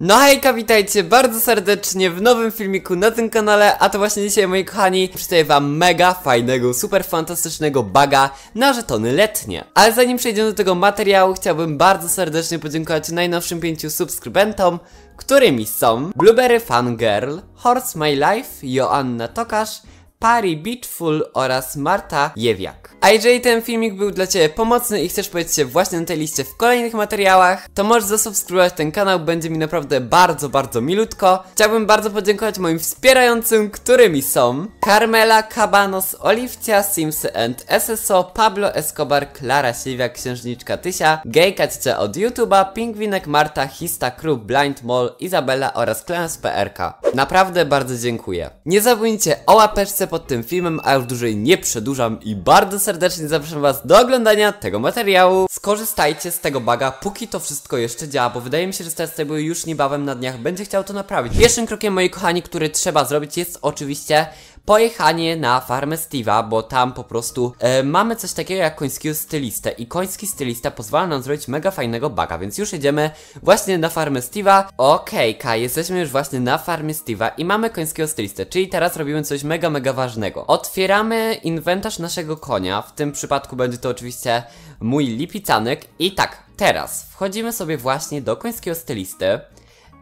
No hejka, witajcie bardzo serdecznie w nowym filmiku na tym kanale, a to właśnie dzisiaj moi kochani przedstawię wam mega fajnego, super fantastycznego baga na żetony letnie. Ale zanim przejdziemy do tego materiału, chciałbym bardzo serdecznie podziękować najnowszym pięciu subskrybentom, którymi są Blueberry Fangirl, Horse My Life, Joanna Tokarz Pari Beatful oraz Marta Jewiak. A jeżeli ten filmik był dla Ciebie pomocny i chcesz powiedzieć się właśnie na tej liście w kolejnych materiałach, to możesz zasubskrybować ten kanał, będzie mi naprawdę bardzo, bardzo milutko. Chciałbym bardzo podziękować moim wspierającym, którymi są Carmela, Cabanos, Oliwcia, Sims and SSO, Pablo Escobar, Klara Siwia, Księżniczka Tysia, Gejka Cicia od YouTube'a, Pingwinek Marta, Hista Crew, Blind Mall, Izabela oraz Klans PRK. Naprawdę bardzo dziękuję. Nie zapomnijcie o łapeczce pod tym filmem, a już dłużej nie przedłużam i bardzo serdecznie zapraszam was do oglądania tego materiału. Skorzystajcie z tego baga, póki to wszystko jeszcze działa, bo wydaje mi się, że Starstable już niebawem na dniach będzie chciał to naprawić. Pierwszym krokiem, moi kochani, który trzeba zrobić jest oczywiście pojechanie na farmę Steve'a, bo tam po prostu e, mamy coś takiego jak końskiego stylistę i koński stylista pozwala nam zrobić mega fajnego baga, więc już jedziemy właśnie na farmę Steve'a. Okej, okay, jesteśmy już właśnie na farmie Steve'a i mamy końskiego stylistę, czyli teraz robimy coś mega, mega ważnego. Otwieramy inwentarz naszego konia, w tym przypadku będzie to oczywiście mój lipicanek i tak, teraz wchodzimy sobie właśnie do końskiego stylisty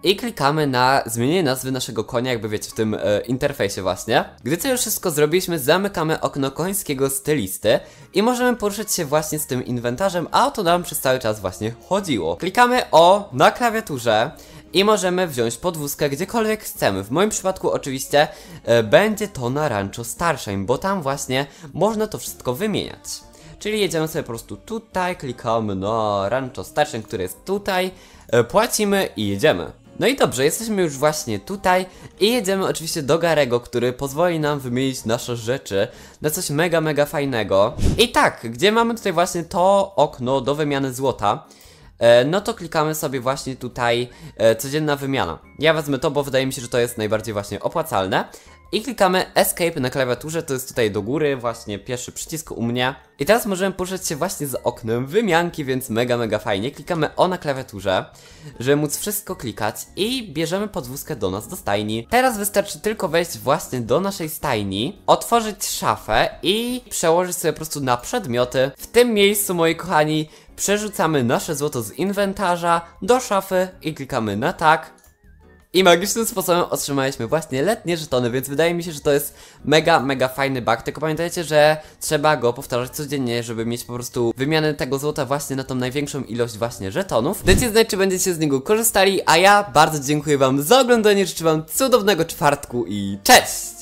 i klikamy na zmienienie nazwy naszego konia, jakby wiecie, w tym e, interfejsie właśnie. Gdy to już wszystko zrobiliśmy, zamykamy okno końskiego stylisty i możemy poruszyć się właśnie z tym inwentarzem, a o to nam przez cały czas właśnie chodziło. Klikamy O na klawiaturze i możemy wziąć podwózkę gdziekolwiek chcemy. W moim przypadku oczywiście e, będzie to na Rancho Starshine, bo tam właśnie można to wszystko wymieniać. Czyli jedziemy sobie po prostu tutaj, klikamy na Rancho starszeń, który jest tutaj, e, płacimy i jedziemy. No i dobrze, jesteśmy już właśnie tutaj i jedziemy oczywiście do Garego, który pozwoli nam wymienić nasze rzeczy na coś mega, mega fajnego. I tak, gdzie mamy tutaj właśnie to okno do wymiany złota, e, no to klikamy sobie właśnie tutaj e, codzienna wymiana. Ja wezmę to, bo wydaje mi się, że to jest najbardziej właśnie opłacalne i klikamy Escape na klawiaturze, to jest tutaj do góry, właśnie pierwszy przycisk u mnie. I teraz możemy poruszać się właśnie z oknem wymianki, więc mega, mega fajnie. Klikamy O na klawiaturze, żeby móc wszystko klikać i bierzemy podwózkę do nas, do stajni. Teraz wystarczy tylko wejść właśnie do naszej stajni, otworzyć szafę i przełożyć sobie po prostu na przedmioty. W tym miejscu, moi kochani, przerzucamy nasze złoto z inwentarza do szafy i klikamy na tak. I magicznym sposobem otrzymaliśmy właśnie letnie żetony, więc wydaje mi się, że to jest mega, mega fajny bug, tylko pamiętajcie, że trzeba go powtarzać codziennie, żeby mieć po prostu wymianę tego złota właśnie na tą największą ilość właśnie żetonów. Dajcie znać, czy będziecie z niego korzystali, a ja bardzo dziękuję wam za oglądanie, życzę wam cudownego czwartku i cześć!